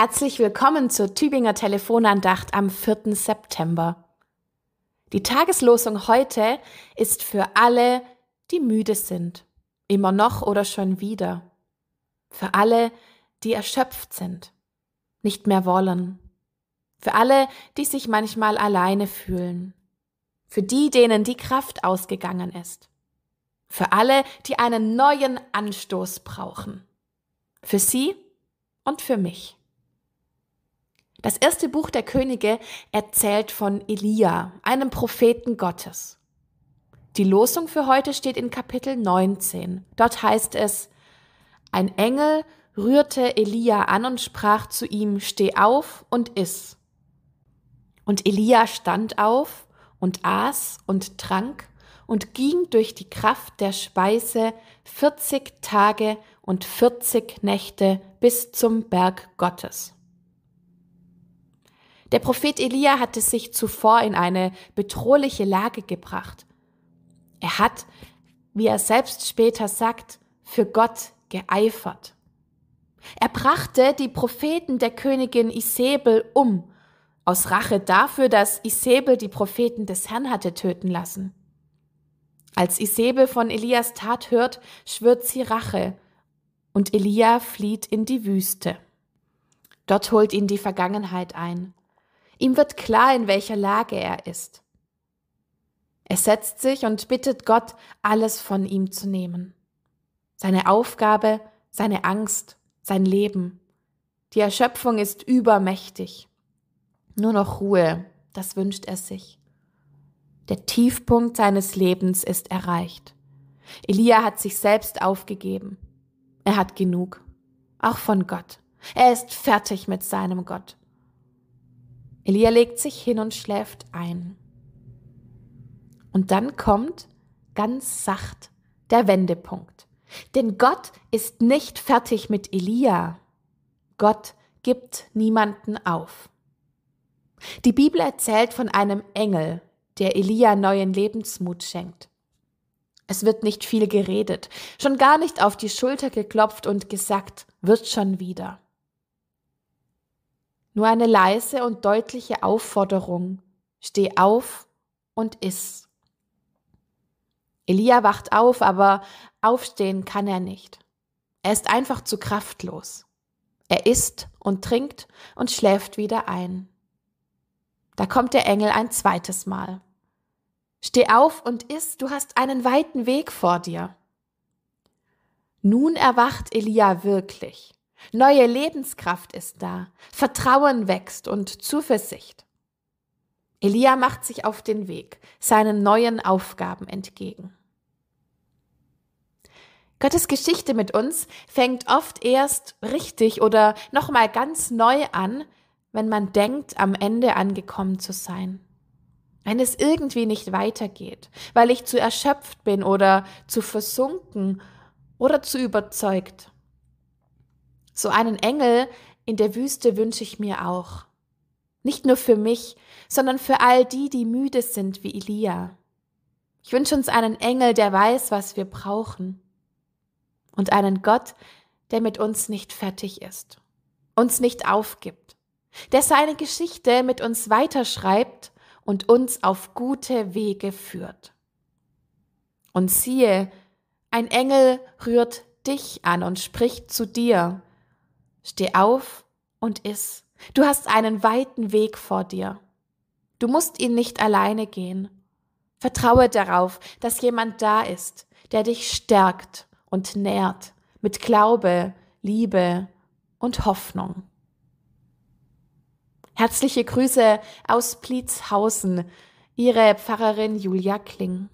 Herzlich willkommen zur Tübinger Telefonandacht am 4. September. Die Tageslosung heute ist für alle, die müde sind, immer noch oder schon wieder. Für alle, die erschöpft sind, nicht mehr wollen. Für alle, die sich manchmal alleine fühlen. Für die, denen die Kraft ausgegangen ist. Für alle, die einen neuen Anstoß brauchen. Für sie und für mich. Das erste Buch der Könige erzählt von Elia, einem Propheten Gottes. Die Losung für heute steht in Kapitel 19. Dort heißt es, ein Engel rührte Elia an und sprach zu ihm, steh auf und iss. Und Elia stand auf und aß und trank und ging durch die Kraft der Speise 40 Tage und 40 Nächte bis zum Berg Gottes. Der Prophet Elia hatte sich zuvor in eine bedrohliche Lage gebracht. Er hat, wie er selbst später sagt, für Gott geeifert. Er brachte die Propheten der Königin Isabel um, aus Rache dafür, dass Isabel die Propheten des Herrn hatte töten lassen. Als Isabel von Elias Tat hört, schwört sie Rache, und Elia flieht in die Wüste. Dort holt ihn die Vergangenheit ein. Ihm wird klar, in welcher Lage er ist. Er setzt sich und bittet Gott, alles von ihm zu nehmen. Seine Aufgabe, seine Angst, sein Leben. Die Erschöpfung ist übermächtig. Nur noch Ruhe, das wünscht er sich. Der Tiefpunkt seines Lebens ist erreicht. Elia hat sich selbst aufgegeben. Er hat genug. Auch von Gott. Er ist fertig mit seinem Gott. Elia legt sich hin und schläft ein. Und dann kommt ganz sacht der Wendepunkt. Denn Gott ist nicht fertig mit Elia. Gott gibt niemanden auf. Die Bibel erzählt von einem Engel, der Elia neuen Lebensmut schenkt. Es wird nicht viel geredet, schon gar nicht auf die Schulter geklopft und gesagt, wird schon wieder. Nur eine leise und deutliche Aufforderung. Steh auf und iss. Elia wacht auf, aber aufstehen kann er nicht. Er ist einfach zu kraftlos. Er isst und trinkt und schläft wieder ein. Da kommt der Engel ein zweites Mal. Steh auf und iss, du hast einen weiten Weg vor dir. Nun erwacht Elia wirklich. Neue Lebenskraft ist da, Vertrauen wächst und Zuversicht. Elia macht sich auf den Weg, seinen neuen Aufgaben entgegen. Gottes Geschichte mit uns fängt oft erst richtig oder nochmal ganz neu an, wenn man denkt, am Ende angekommen zu sein. Wenn es irgendwie nicht weitergeht, weil ich zu erschöpft bin oder zu versunken oder zu überzeugt. So einen Engel in der Wüste wünsche ich mir auch. Nicht nur für mich, sondern für all die, die müde sind wie Elia. Ich wünsche uns einen Engel, der weiß, was wir brauchen. Und einen Gott, der mit uns nicht fertig ist, uns nicht aufgibt, der seine Geschichte mit uns weiterschreibt und uns auf gute Wege führt. Und siehe, ein Engel rührt dich an und spricht zu dir, Steh auf und iss. Du hast einen weiten Weg vor dir. Du musst ihn nicht alleine gehen. Vertraue darauf, dass jemand da ist, der dich stärkt und nährt mit Glaube, Liebe und Hoffnung. Herzliche Grüße aus Plietzhausen, Ihre Pfarrerin Julia Kling.